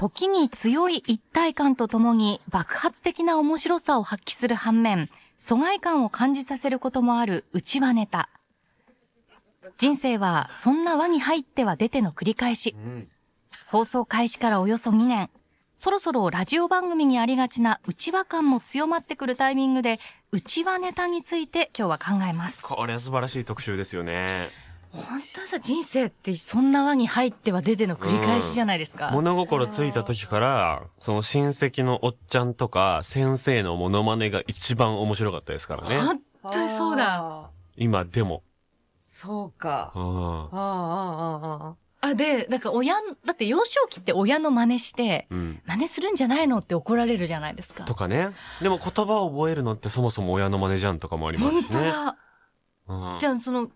時に強い一体感とともに爆発的な面白さを発揮する反面、疎外感を感じさせることもある内輪ネタ。人生はそんな輪に入っては出ての繰り返し。放送開始からおよそ2年、そろそろラジオ番組にありがちな内輪感も強まってくるタイミングで、内輪ネタについて今日は考えます。これは素晴らしい特集ですよね。本当にさ人生ってそんな輪に入っては出ての繰り返しじゃないですか、うん、物心ついた時からその親戚のおっちゃんとか先生のモノマネが一番面白かったですからね本当にそうだ今でもそうか、あああああああで、なんか親、だって幼少期って親の真似して、真似するんじゃないのって怒られるじゃないですか。とかね。でも言葉を覚えるのってそもそも親の真似じゃんとかもありますしね。本当だ。うん、じゃあその、現、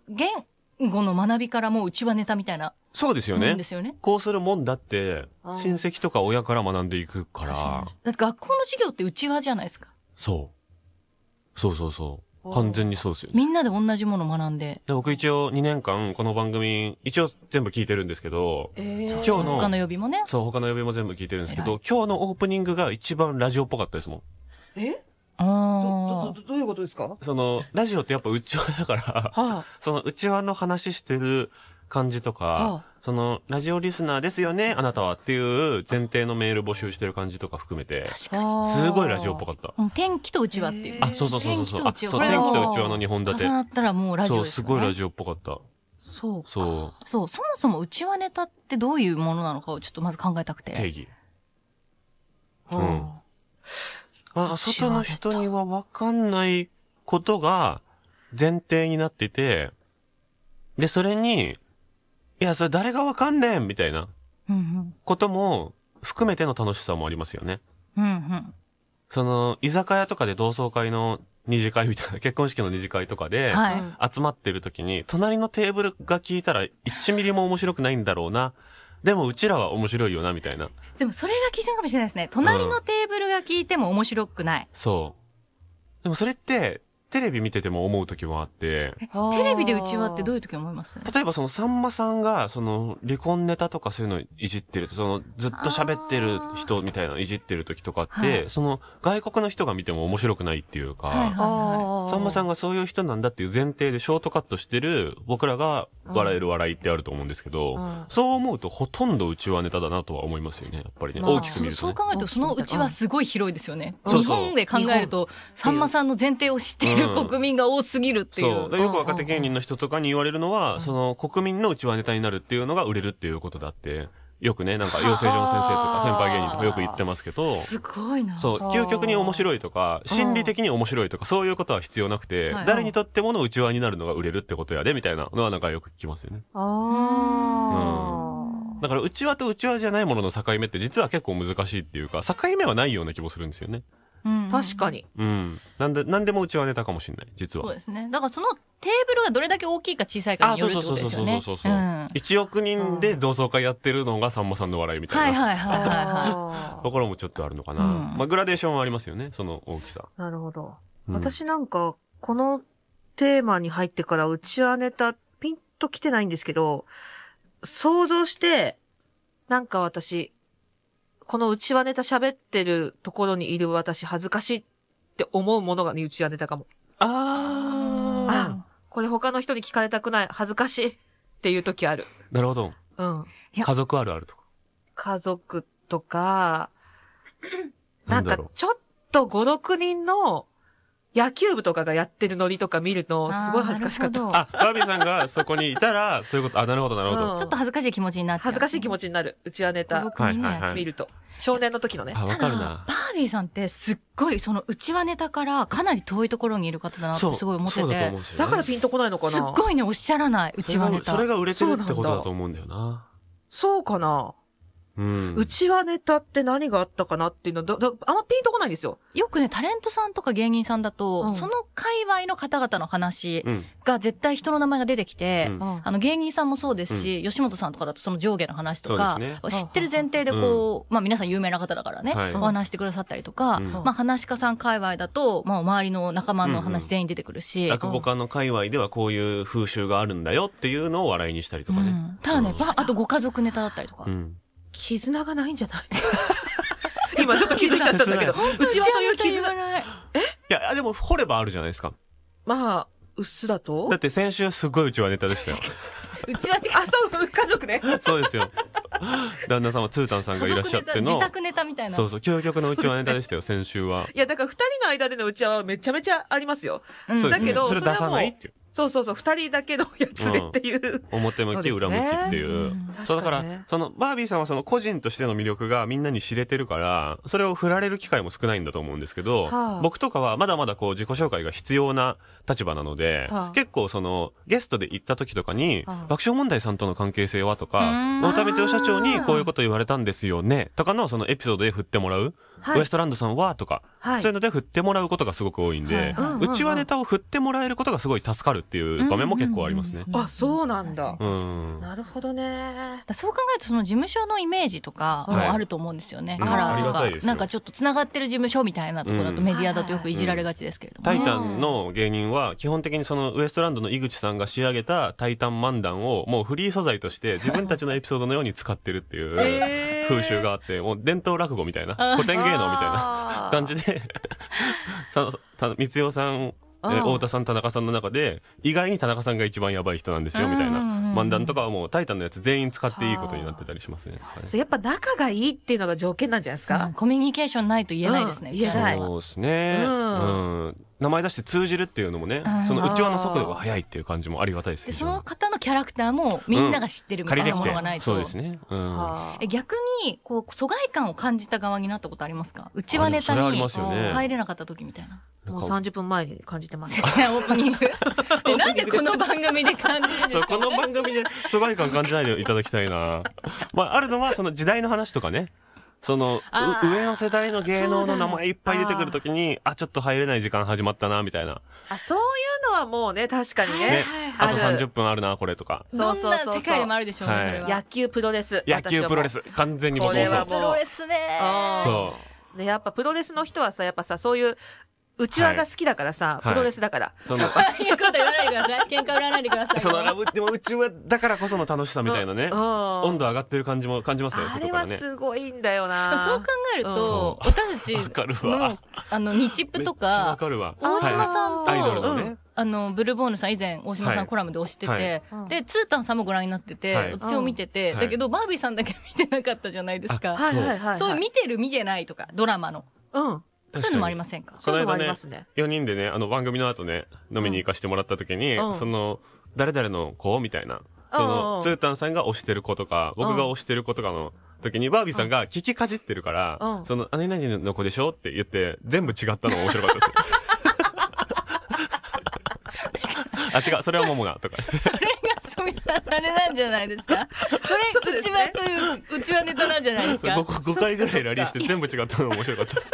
後の学びからもううちはネタみたいな。そうですよね。ですよね。こうするもんだって、親戚とか親から学んでいくから。学校の授業ってうちはじゃないですか。そう。そうそうそう。完全にそうですよ、ね、みんなで同じもの学んで。で僕一応2年間この番組、一応全部聞いてるんですけど、えー、今日の。他の呼びもね。そう、他の呼びも全部聞いてるんですけど、今日のオープニングが一番ラジオっぽかったですもん。えあどどどういうことですかその、ラジオってやっぱ内輪だから、はあ、その内輪の話してる感じとか、はあ、その、ラジオリスナーですよね、あなたはっていう前提のメール募集してる感じとか含めて、すごいラジオっぽかった。天気と内輪っていう。あ、そうそうそうそう。天気と内ちの日本立て。重なったらもうラジオ、ね、そう、すごいラジオっぽかった。そう。そう。そう、そもそも内輪ネタってどういうものなのかをちょっとまず考えたくて。定義。うん。外の人にはわかんないことが前提になってて、で、それに、いや、それ誰がわかんねんみたいな、ことも含めての楽しさもありますよね。その、居酒屋とかで同窓会の二次会みたいな、結婚式の二次会とかで、集まってる時に、隣のテーブルが聞いたら1ミリも面白くないんだろうな、でもうちらは面白いよなみたいなでもそれが基準かもしれないですね隣のテーブルが聞いても面白くない、そうでもそれってテレビ見てても思う時もあってテレビでうちわってどういう時思います例えばそのさんまさんがその離婚ネタとかそういうのいじってるそのずっと喋ってる人みたいなのいじってる時とかって、はい、その外国の人が見ても面白くないっていうか、はいはいはい、さんまさんがそういう人なんだっていう前提でショートカットしてる僕らが笑える笑いってあると思うんですけど、うん、そう思うとほとんど内輪ネタだなとは思いますよねやっぱりね、まあ、大きく見ると、ね、そう考えるとその内ちはすごい広いですよね、うん、日本で考えるとさんまさんの前提を知っている国民が多すぎるっていううん、そうよく若手芸人の人とかに言われるのは、その国民の内輪ネタになるっていうのが売れるっていうことだってよくねなんか養成所の先生とか先輩芸人とかよく言ってますけどすごいなそう究極に面白いとか心理的に面白いとかそういうことは必要なくて、誰にとってもの内輪になるのが売れるってことやでみたいなのはなんかよく聞きますよね。あうんだから、内輪と内輪じゃないものの境目って実は結構難しいっていうか、境目はないような気もするんですよね。うん確かに、うん、なんでなんでもうちはネタかもしれない実はそうですねだからそのテーブルがどれだけ大きいか小さいかによるってことですよね1億人で同窓会やってるのがさんまさんの笑いみたいなところもちょっとあるのかな、うん、まあ、グラデーションはありますよねその大きさなるほど、うん、私なんかこのテーマに入ってからうちはネタピンと来てないんですけど想像してなんか私このうちネタ喋ってるところにいる私恥ずかしいって思うものがね、うちネタかも。ああ。あ、これ他の人に聞かれたくない、恥ずかしいっていう時ある。なるほど。うん。家族あるあるとか。家族とか、なんかちょっと5、6人の野球部とかがやってるノリとか見るの、すごい恥ずかしかった。あ、バービーさんがそこにいたら、そういうこと、あ、なるほど、なるほど、うん。ちょっと恥ずかしい気持ちになって。恥ずかしい気持ちになる。うちはネタ、ね、はいはいはい、見ると。少年の時のね。あ、わかるな。バービーさんってすっごい、その、うちはネタからかなり遠いところにいる方だなってすごい思ってて。だしだからピンとこないのかな。すっごいね、おっしゃらない、うちはネタ。それが売れてるってことだと思うんだよな。そうかな。うん、うちはネタって何があったかなっていうのだだ、あんまピンとこないんですよ。よくね、タレントさんとか芸人さんだと、うん、その界隈の方々の話が絶対人の名前が出てきて、うん、あの芸人さんもそうですし、吉本さんとかだとその上下の話とか、ね、知ってる前提でこう、まあ皆さん有名な方だからね、はい、お話してくださったりとか、まあ話し家さん界隈だと、まあ周りの仲間の話全員出てくるし。うんうん、落語家の界隈ではこういう風習があるんだよっていうのを笑いにしたりとかね。ただね、あとご家族ネタだったりとか。絆がないんじゃない 今ちょっと気づいちゃったんだけどうちわという絆えいやでも掘ればあるじゃないですかまあうっすらとだって先週すごいうちわネタでしたようちわってあそう家族ねそうですよ旦那様ツータンさんがいらっしゃっての自宅ネタみたいなそうそう究極のうちわネタでしたよ、先週はいやだから二人の間でのうちわはめちゃめちゃありますよ、うだけど、うん、それ出さないっていうそうそうそう2人だけのやつでっていう、うん、表向き、ね、裏向きっていう、うそうだからそのバービーさんはその個人としての魅力がみんなに知れてるからそれを振られる機会も少ないんだと思うんですけど、はあ、僕とかはまだまだこう自己紹介が必要な立場なので、はあ、結構そのゲストで行った時とかに、はあ、爆笑問題さんとの関係性はとか大田道夫社長にこういうこと言われたんですよねとかのそのエピソードで振ってもらう。ウエストランドさんはとか、そういうので振ってもらうことがすごく多いんで、うちはネタを振ってもらえることがすごい助かるっていう場面も結構ありますね。あそうなんだ、なるほどねそう考えるとその事務所のイメージとかもあると思うんですよね、カラーとかなんかちょっとつながってる事務所みたいなところだとメディアだとよくいじられがちですけれども、タイタンの芸人は基本的にそのウエストランドの井口さんが仕上げた「タイタン漫談」をもうフリー素材として自分たちのエピソードのように使ってるっていう。えー風習があって、もう伝統落語みたいな、古典芸能みたいな感じで三 さ、代さん、太田さん、田中さんの中で、意外に田中さんが一番やばい人なんですよ、みたいな。漫談とかはもうタイタンのやつ全員使っていいことになってたりしますね。はい、やっぱ仲がいいっていうのが条件なんじゃないですか、うん、コミュニケーションないと言えないですね。うん、言えない。そうですね。うん、うん名前出して通じるっていうのもね、うん、その内輪の速度が速いっていう感じもありがたいです、ね、その方のキャラクターもみんなが知ってるみたいなものがないと、うん、そうですね、うん、逆にこう疎外感を感じた側になったことありますか内輪ネタに入れなかった時みたいなもう30分前に感じてます。オープニング。なんでこの番組で感じるそう、この番組で疎外感感じないでいただきたいな。まあ、あるのは、その時代の話とかね。その、上の世代の芸能の名前いっぱい出てくるときに、あちょっと入れない時間始まったな、みたいな。あ、そういうのはもうね、確かにね。あと30分あるな、これとか。そうそうそう。世界でもあるでしょうね、野球プロレス。野球プロレス。完全に僕もそう。プロレスね。そう。でやっぱプロレスの人はさやっぱさそういううちわが好きだからさ、はいプロレスだから、そのそういうこと言わないでください。喧嘩売らないでください。そのラブでもうちわだからこその楽しさみたいなねうん温度上がってる感じも感じますよあ外れからはねすごいんだよなそう考えると、私たちわかるわの、あの、ニチップとめわか、かるわ大島さんと、いアイドルのね、あの、ブルボーヌさん以前、大島さんコラムで推してて、はいで、ツータンさんもご覧になってて、はい私も見てて、はいだけど、バービーさんだけ見てなかったじゃないですか。はいはいはい、はい、そう、見てる見てないとか、ドラマの。うんそういうのもありませんかこの間ね、4人でね、あの番組の後ね、飲みに行かしてもらった時に、その、誰々の子みたいな、その、ツータンさんが推してる子とか、僕が推してる子とかの時に、バービーさんが聞きかじってるから、その、あの何の子でしょって言って、全部違ったの面白かったです。あ、違う、それは桃が、とか。それが、それな、あれなんじゃないですかそれ、うちわという、うちわネタなんじゃないですか ?5 回ぐらいラリーして全部違ったの面白かったです。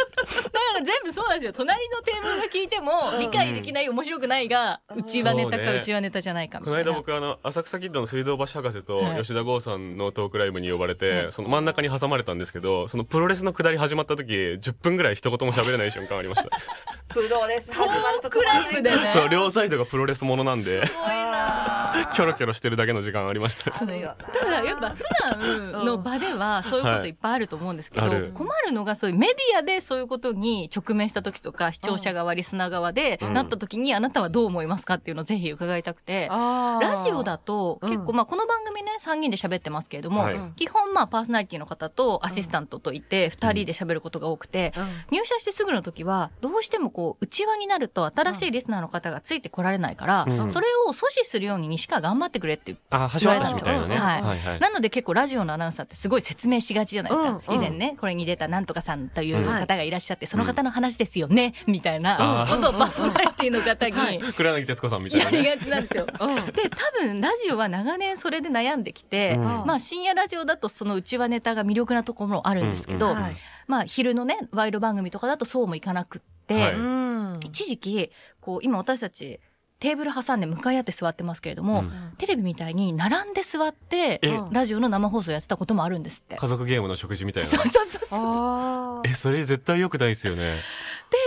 全部そうなんですよ隣のテーブルが聞いても理解できない、面白くないがうちはネタかうちはネタじゃないかみたいなこの間僕あの浅草キッドの水道橋博士と吉田剛さんのトークライブに呼ばれて、その真ん中に挟まれたんですけどそのプロレスの下り始まった時10分ぐらい一言も喋れない瞬間ありましたプロレス始まるとトークライブでねそう両サイドがプロレスものなんですごいな キョロキョロしてるだけの時間ありました。ただやっぱ普段の場ではそういうこといっぱいあると思うんですけど、はい、困るのがそういうメディアでそういうことに直面した時とか視聴者側リスナー側でなった時にあなたはどう思いますかっていうのをぜひ伺いたくて、ラジオだと結構、まあこの番組ね3人で喋ってますけれども、はい、基本まあパーソナリティの方とアシスタントといて2人で喋ることが多くて、入社してすぐの時はどうしてもこう内輪になると新しいリスナーの方がついてこられないから、それを阻止するように西川頑張ってくれって言われたんですよ、ねはいはいはい。なので結構ラジオのアナウンサーってすごい説明しがちじゃないですか、うん、以前ねこれに出たなんとかさんという方がいらっしゃって、うん、その方の話ですよね、みたいなことをパーソナリティの方に黒柳徹子さんみたいな、ね、やりがちなんですよ。で多分ラジオは長年それで悩んできて、まあ深夜ラジオだとそのうちわネタが魅力なところもあるんですけど、うんうんはいまあ、昼のねワイド番組とかだとそうもいかなくって、はい、一時期こう今私たちテーブル挟んで向かい合って座ってますけれども、うん、テレビみたいに並んで座ってラジオの生放送やってたこともあるんですって家族ゲームの食事みたいなそうそうそうそうえそれ絶対良くないですよね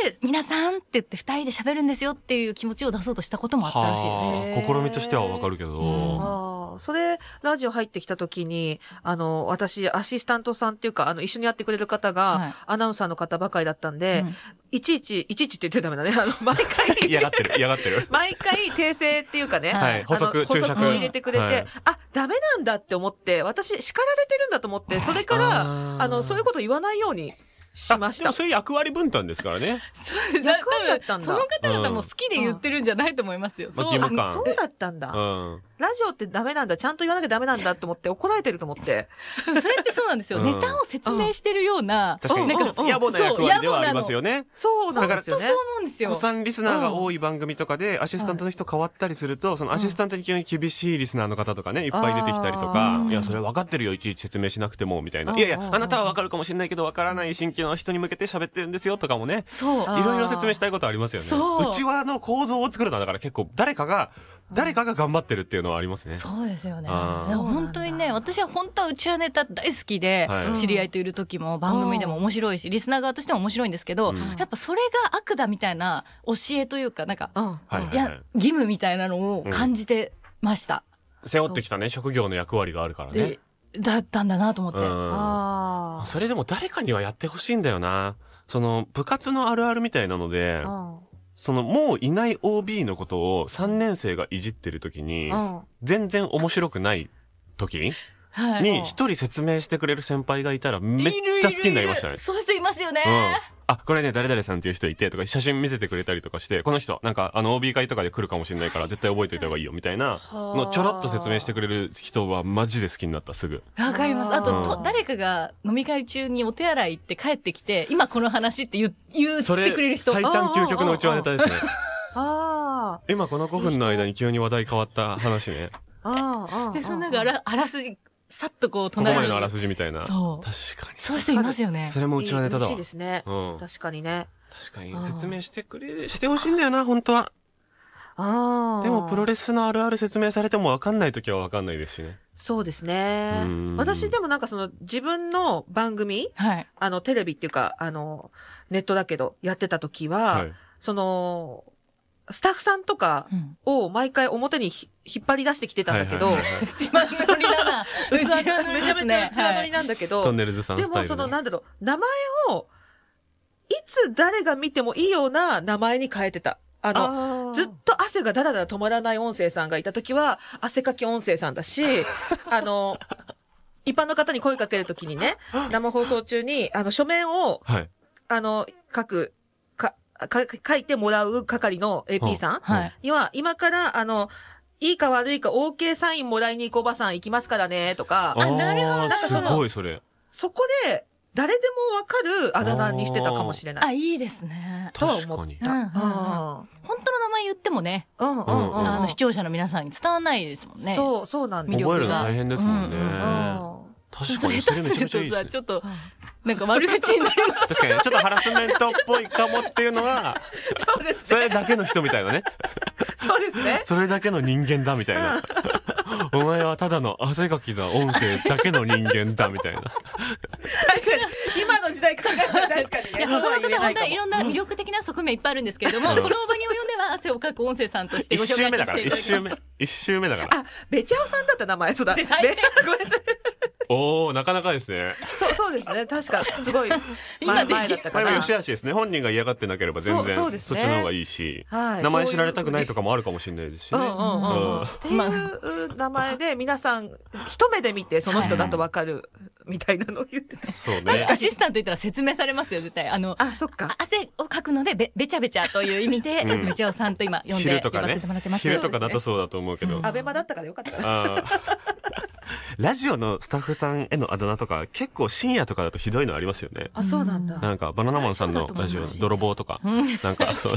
で皆さんって言って2人で喋るんですよっていう気持ちを出そうとしたこともあったらしいです試みとしてはわかるけど、うんそれ、ラジオ入ってきた時に、あの、私、アシスタントさんっていうか、あの、一緒にやってくれる方が、はい、アナウンサーの方ばかりだったんで、いちいち、いちいちって言ってダメだね。あの、毎回嫌がってる、嫌がってる。毎回、訂正っていうかね、はい、補足、補足を入れてくれて、はい、あ、ダメなんだって思って、私、叱られてるんだと思って、それから、あの、そういうこと言わないように。しました。そういう役割分担ですからね。そう役割だったんだ。その方々も好きで言ってるんじゃないと思いますよ。うん、そう、まあ、そうだったんだ、うん、ラジオってダメなんだ。ちゃんと言わなきゃダメなんだと思って怒られてると思って。それってそうなんですよ。ネタを説明してるような、うん、なんか野暮な役割ではありますよね。そうなんですよね。そう思うんですよ。子さんリスナーが多い番組とかでアシスタントの人変わったりすると、そのアシスタントに厳しいリスナーの方とかね、いっぱい出てきたりとか、いやそれ分かってるよいちいち説明しなくてもみたいな。いやいやあなたは分かるかもしれないけど分からない新規中の人に向けて喋ってるんですよとかもねそういろいろ説明したいことありますよねそううちわの構造を作るのはだから結構誰かが誰かが頑張ってるっていうのはありますね。そうですよね。本当にね、私は本当はうちわネタ大好きで、はい、知り合いといる時も番組でも面白いし、リスナー側としても面白いんですけど、うん、やっぱそれが悪だみたいな教えというか、なんか、いや、義務みたいなのを感じてました。うん背負ってきたね職業の役割があるからねだったんだなと思って。それでも誰かにはやってほしいんだよな。その、部活のあるあるみたいなので、その、もういない OB のことを3年生がいじってる時に、全然面白くない時に一人説明してくれる先輩がいたらめっちゃ好きになりましたね。そういう人いますよね。うんあ、これね、誰々さんっていう人いて、とか、写真見せてくれたりとかして、この人、なんか、あの、OB 会とかで来るかもしれないから、絶対覚えておいた方がいいよ、みたいな、のちょろっと説明してくれる人は、マジで好きになった、すぐ。わかります。あと、と、誰かが飲み会中にお手洗い行って帰ってきて、今この話って言言ってくれる人。最短究極のうちネタですね。ああ。今この5分の間に急に話題変わった話ね。ああ。で、そんなんかあら、あらすじさっとこう唱える。ここまでのあらすじみたいな。そう。確かに。そうしていますよね。それもうちのネタだわ。しいですね。うん。確かにね。確かに。説明してくれ、してほしいんだよな、本当は。ああ。でもプロレスのあるある説明されてもわかんない時はわかんないですしね。そうですね。私でもなんかその自分の番組、はい、あのテレビっていうか、あの、ネットだけどやってた時は、はい、その、スタッフさんとかを毎回表に引っ張り出してきてたんだけど、一番乗りだな。めちゃめちゃうち乗りなんだけど、はでもその、なんだろう、名前を、いつ誰が見てもいいような名前に変えてた。あの、あずっと汗がだらだら止まらない音声さんがいた時は、汗かき音声さんだし、あの、一般の方に声かけるときにね、生放送中に、あの、書面を、はい、あの、書くか、書いてもらう係の AP さんには、今から、あの、いいか悪いか OK サインもらいに行こうばさん行きますからね、とか。あ、なるほど。なんかその、すごいそれ。そこで、誰でもわかるあだ名にしてたかもしれない。あいいですね。とは思った。うんうんうん、本当の名前言ってもね、うんうんうん、あの視聴者の皆さんに伝わらないですもんね。そう、そうなんですよ。覚えるの大変ですもんね。うんうん確かにそれ下手するとさちょっとなんか悪口になります確かにちょっとハラスメントっぽいかもっていうのはそうです、ね、それだけの人みたいなねそうですねそれだけの人間だみたいなお前はただの汗かきな音声だけの人間だみたいな確かに今の時代考えたら確かにねの方本当にいろんな魅力的な側面いっぱいあるんですけれども、うん、この場に及んでは汗をかく音声さんとしてご紹介させていただきます一周目だから一周目だからあベチャオさんだった名前そうだ、ね、ごめんなさいおおなかなかですね。そうそうですね確かすごい 前前だったかこれも良し悪しですね本人が嫌がってなければ全然そねそっちの方がいいし、はい名前知られたくないとかもあるかもしれないですしね。うんうんうんうんっていう名前で皆さん一目で見て その人だとわかるみたいなのを言ってた。そうね。アシスタント言ったら説明されますよ絶対あのあそっか。汗をかくのでべべちゃべちゃという意味でうんべちおさんと今呼んで、昼と呼かせねてもらってます。昼とかだとそうだと思うけど。アベマだったからよかったかな。あラジオのスタッフさんへのあだ名とか、結構深夜とかだとひどいのありますよね。あ、そうなんだ。なんか、バナナマンさんのラジオ、泥棒とか、なんか、そう、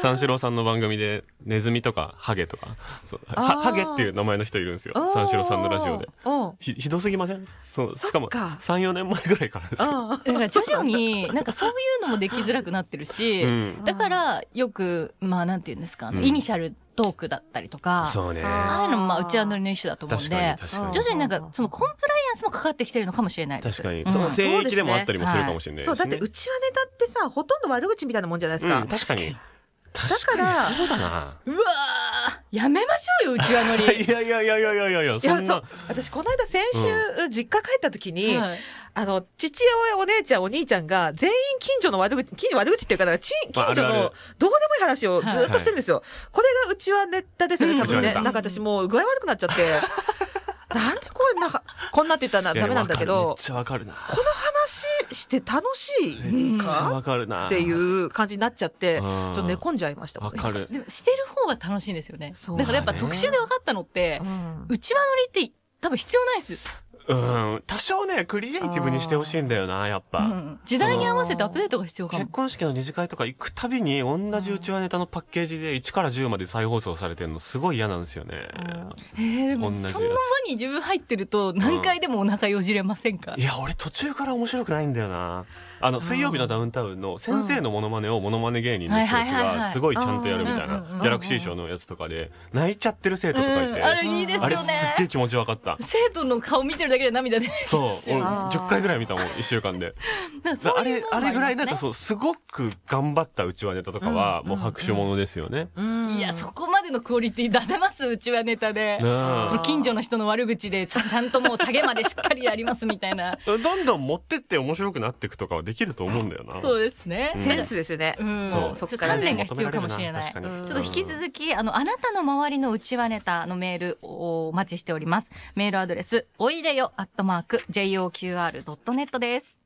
三四郎さんの番組で、ネズミとか、ハゲとか、そう、ハゲっていう名前の人いるんですよ。三四郎さんのラジオで。ひ、ひどすぎませんそう、しかも、3、4年前ぐらいからですよ。だから徐々に、なんかそういうのもできづらくなってるし、だから、よく、まあ、なんていうんですか、イニシャルトークだったりとか、そうね。ああいうのもまあうち合わの一種だと思うんで、徐々になんかそのコンプライアンスもかかってきてるのかもしれないです。確かに。その聖域でもあったりもするかもしれない、ねはい、そう、だってうちはネタってさ、ほとんど悪口みたいなもんじゃないですか。うん、確かに。確かにそうだなうわやめましょうようちわ乗りいやいやいやいやいやいやいやそんな私この間先週、うん、実家帰った時に、はい、あの父親お姉ちゃんお兄ちゃんが全員近所の悪口近所悪口っていうか近所のどうでもいい話をずっとしてるんですよ、はいこれがうちわネタですよね多分ね、うん、なんか私もう具合悪くなっちゃって なんでこんなこんなって言ったらダメなんだけどちわかるな。この話話して楽しいかっていう感じになっちゃってちょっと寝込んじゃいましたもんね。でもしてる方が楽しいんですよね。だからやっぱ特集で分かったのって、うちわ乗りって多分必要ないです。うん、多少ね、クリエイティブにしてほしいんだよな、やっぱ、うん、時代に合わせてアップデートが必要かも。結婚式の二次会とか行くたびに、同じうちわネタのパッケージで1から10まで再放送されてるの、すごい嫌なんですよね。えー、でも、そんなに自分入ってると、何回でもお腹よじれませんか、うん、いや、俺途中から面白くないんだよな。あの水曜日のダウンタウンの先生のものまねをものまね芸人の人たちがすごいちゃんとやるみたいなギャラクシー賞のやつとかで泣いちゃってる生徒とかいてあれいいですよねすっげえ気持ち分かった生徒の顔見てるだけで涙出てそう10回ぐらい見たもん1週間であれあれぐらいなんかそうすごく頑張ったうちわネタとかはもう拍手ものですよねいやそこのクオリティ出せますうちはネタで、その近所の人の悪口でちゃんともう下げまでしっかりやりますみたいなどんどん持ってって面白くなっていくとかはできると思うんだよなそうですね、うん、センスですね、うん、そうそっから鍛錬が必要かもしれないちょっと引き続きあのあなたの周りのうちはネタのメールをお待ちしておりますメールアドレスおいでよアットマーク JOQR.net です